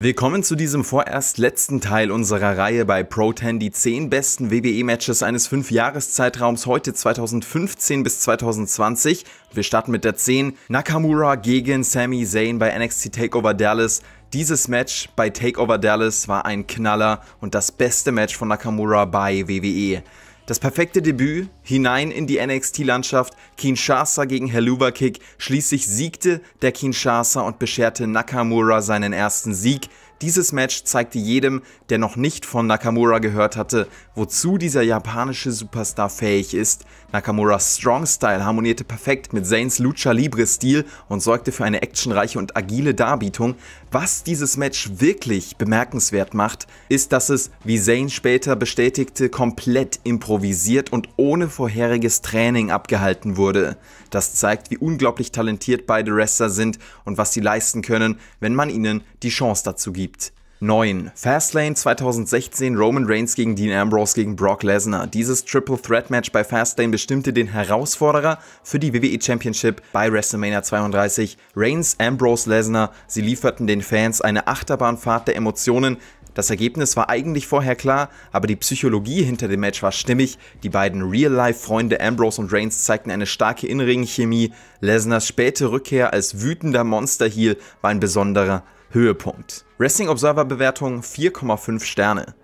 Willkommen zu diesem vorerst letzten Teil unserer Reihe bei Pro10, die 10 besten WWE-Matches eines 5-Jahres-Zeitraums heute 2015 bis 2020. Wir starten mit der 10, Nakamura gegen Sami Zayn bei NXT TakeOver Dallas. Dieses Match bei TakeOver Dallas war ein Knaller und das beste Match von Nakamura bei WWE. Das perfekte Debüt hinein in die NXT-Landschaft, Kinshasa gegen Helluva Kick, schließlich siegte der Kinshasa und bescherte Nakamura seinen ersten Sieg. Dieses Match zeigte jedem, der noch nicht von Nakamura gehört hatte, wozu dieser japanische Superstar fähig ist. Nakamuras Strong Style harmonierte perfekt mit Zanes Lucha Libre Stil und sorgte für eine actionreiche und agile Darbietung. Was dieses Match wirklich bemerkenswert macht, ist, dass es, wie Zane später bestätigte, komplett improvisiert und ohne vorheriges Training abgehalten wurde. Das zeigt, wie unglaublich talentiert beide Wrestler sind und was sie leisten können, wenn man ihnen die Chance dazu gibt. 9. Fastlane 2016 Roman Reigns gegen Dean Ambrose gegen Brock Lesnar. Dieses Triple Threat Match bei Fastlane bestimmte den Herausforderer für die WWE Championship bei WrestleMania 32. Reigns, Ambrose, Lesnar, sie lieferten den Fans eine Achterbahnfahrt der Emotionen, das Ergebnis war eigentlich vorher klar, aber die Psychologie hinter dem Match war stimmig. Die beiden Real-Life-Freunde Ambrose und Reigns zeigten eine starke Innenring-Chemie. Lesners späte Rückkehr als wütender Monster-Heel war ein besonderer Höhepunkt. Wrestling Observer Bewertung 4,5 Sterne.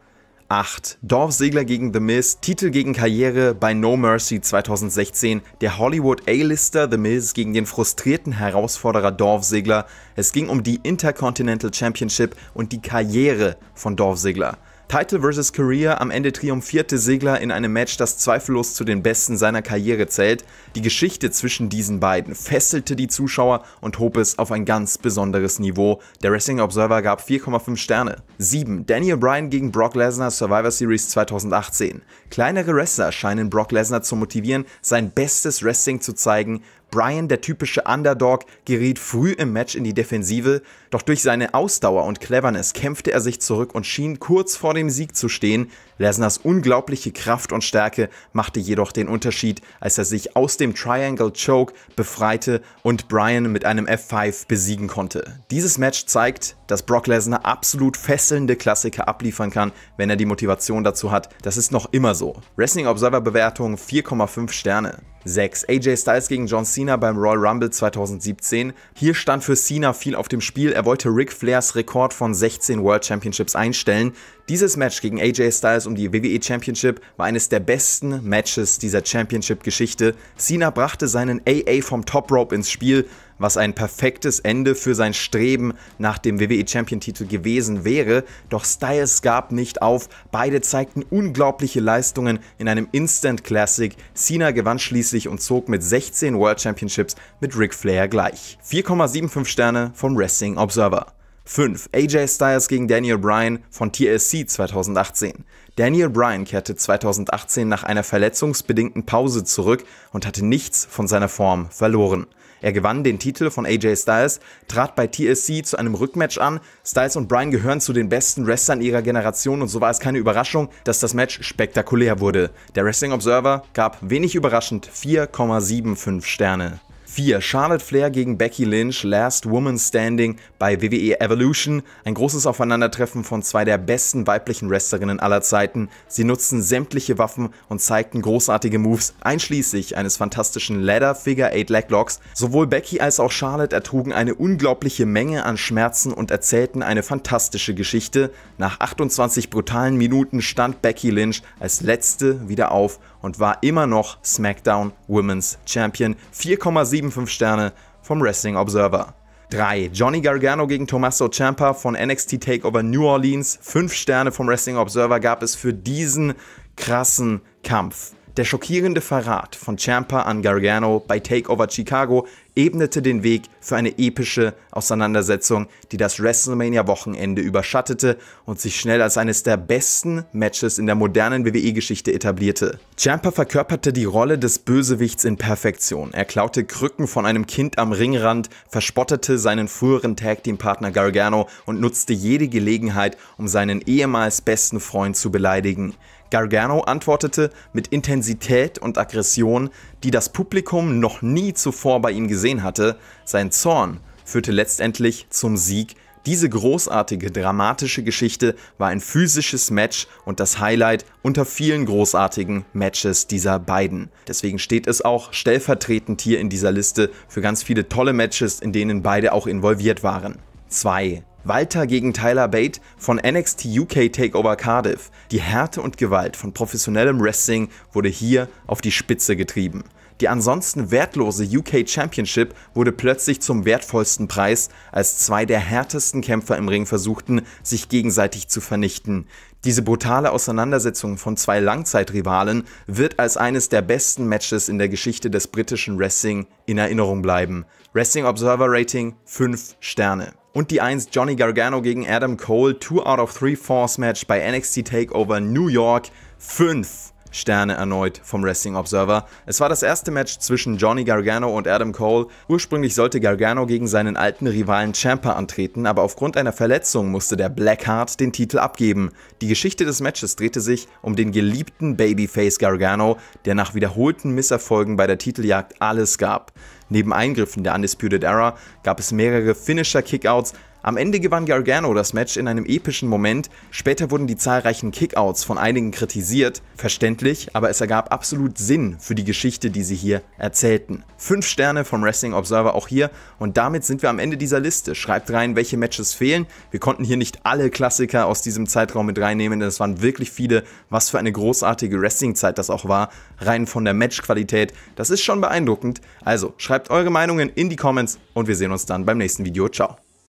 8. Dorfsegler gegen The Miz, Titel gegen Karriere bei No Mercy 2016, der Hollywood A-Lister The Miz gegen den frustrierten Herausforderer Dorfsegler. Es ging um die Intercontinental Championship und die Karriere von Dorfsegler. Title vs. Career am Ende triumphierte Segler in einem Match, das zweifellos zu den besten seiner Karriere zählt. Die Geschichte zwischen diesen beiden fesselte die Zuschauer und hob es auf ein ganz besonderes Niveau. Der Wrestling Observer gab 4,5 Sterne. 7. Daniel Bryan gegen Brock Lesnar Survivor Series 2018. Kleinere Wrestler scheinen Brock Lesnar zu motivieren, sein bestes Wrestling zu zeigen, Brian, der typische Underdog, geriet früh im Match in die Defensive, doch durch seine Ausdauer und Cleverness kämpfte er sich zurück und schien kurz vor dem Sieg zu stehen, Lesners unglaubliche Kraft und Stärke machte jedoch den Unterschied, als er sich aus dem Triangle Choke befreite und Brian mit einem F5 besiegen konnte. Dieses Match zeigt, dass Brock Lesnar absolut fesselnde Klassiker abliefern kann, wenn er die Motivation dazu hat. Das ist noch immer so. Wrestling Observer Bewertung 4,5 Sterne. 6. AJ Styles gegen John Cena beim Royal Rumble 2017. Hier stand für Cena viel auf dem Spiel. Er wollte Ric Flairs Rekord von 16 World Championships einstellen. Dieses Match gegen AJ Styles um die WWE Championship war eines der besten Matches dieser Championship-Geschichte. Cena brachte seinen AA vom Top Rope ins Spiel, was ein perfektes Ende für sein Streben nach dem WWE Champion-Titel gewesen wäre. Doch Styles gab nicht auf, beide zeigten unglaubliche Leistungen in einem Instant Classic. Cena gewann schließlich und zog mit 16 World Championships mit Ric Flair gleich. 4,75 Sterne vom Wrestling Observer. 5. AJ Styles gegen Daniel Bryan von TLC 2018. Daniel Bryan kehrte 2018 nach einer verletzungsbedingten Pause zurück und hatte nichts von seiner Form verloren. Er gewann den Titel von AJ Styles, trat bei TSC zu einem Rückmatch an. Styles und Bryan gehören zu den besten Wrestlern ihrer Generation und so war es keine Überraschung, dass das Match spektakulär wurde. Der Wrestling Observer gab wenig überraschend 4,75 Sterne. 4. Charlotte Flair gegen Becky Lynch, Last Woman Standing bei WWE Evolution. Ein großes Aufeinandertreffen von zwei der besten weiblichen Wrestlerinnen aller Zeiten. Sie nutzten sämtliche Waffen und zeigten großartige Moves, einschließlich eines fantastischen Ladder Figure 8 Leg Locks. Sowohl Becky als auch Charlotte ertrugen eine unglaubliche Menge an Schmerzen und erzählten eine fantastische Geschichte. Nach 28 brutalen Minuten stand Becky Lynch als letzte wieder auf und war immer noch SmackDown Women's Champion. 4,7 7,5 Sterne vom Wrestling Observer. 3. Johnny Gargano gegen Tommaso Ciampa von NXT Takeover New Orleans. 5 Sterne vom Wrestling Observer gab es für diesen krassen Kampf. Der schockierende Verrat von Champa an Gargano bei Takeover Chicago ebnete den Weg für eine epische Auseinandersetzung, die das WrestleMania-Wochenende überschattete und sich schnell als eines der besten Matches in der modernen WWE-Geschichte etablierte. Champa verkörperte die Rolle des Bösewichts in Perfektion. Er klaute Krücken von einem Kind am Ringrand, verspottete seinen früheren Tag-Team-Partner Gargano und nutzte jede Gelegenheit, um seinen ehemals besten Freund zu beleidigen. Gargano antwortete mit Intensität und Aggression, die das Publikum noch nie zuvor bei ihm gesehen hatte. Sein Zorn führte letztendlich zum Sieg. Diese großartige, dramatische Geschichte war ein physisches Match und das Highlight unter vielen großartigen Matches dieser beiden. Deswegen steht es auch stellvertretend hier in dieser Liste für ganz viele tolle Matches, in denen beide auch involviert waren. 2. Walter gegen Tyler Bate von NXT UK Takeover Cardiff. Die Härte und Gewalt von professionellem Wrestling wurde hier auf die Spitze getrieben. Die ansonsten wertlose UK Championship wurde plötzlich zum wertvollsten Preis, als zwei der härtesten Kämpfer im Ring versuchten, sich gegenseitig zu vernichten. Diese brutale Auseinandersetzung von zwei Langzeitrivalen wird als eines der besten Matches in der Geschichte des britischen Wrestling in Erinnerung bleiben. Wrestling Observer Rating 5 Sterne. Und die 1 Johnny Gargano gegen Adam Cole 2 out of 3 Force Match bei NXT Takeover New York 5. Sterne erneut vom Wrestling Observer. Es war das erste Match zwischen Johnny Gargano und Adam Cole. Ursprünglich sollte Gargano gegen seinen alten Rivalen Champa antreten, aber aufgrund einer Verletzung musste der Blackheart den Titel abgeben. Die Geschichte des Matches drehte sich um den geliebten Babyface Gargano, der nach wiederholten Misserfolgen bei der Titeljagd alles gab. Neben Eingriffen der Undisputed Era gab es mehrere Finisher-Kickouts, am Ende gewann Gargano das Match in einem epischen Moment. Später wurden die zahlreichen Kickouts von einigen kritisiert. Verständlich, aber es ergab absolut Sinn für die Geschichte, die sie hier erzählten. Fünf Sterne vom Wrestling Observer auch hier. Und damit sind wir am Ende dieser Liste. Schreibt rein, welche Matches fehlen. Wir konnten hier nicht alle Klassiker aus diesem Zeitraum mit reinnehmen, denn es waren wirklich viele. Was für eine großartige Wrestling-Zeit das auch war. Rein von der Matchqualität. Das ist schon beeindruckend. Also schreibt eure Meinungen in die Comments und wir sehen uns dann beim nächsten Video. Ciao.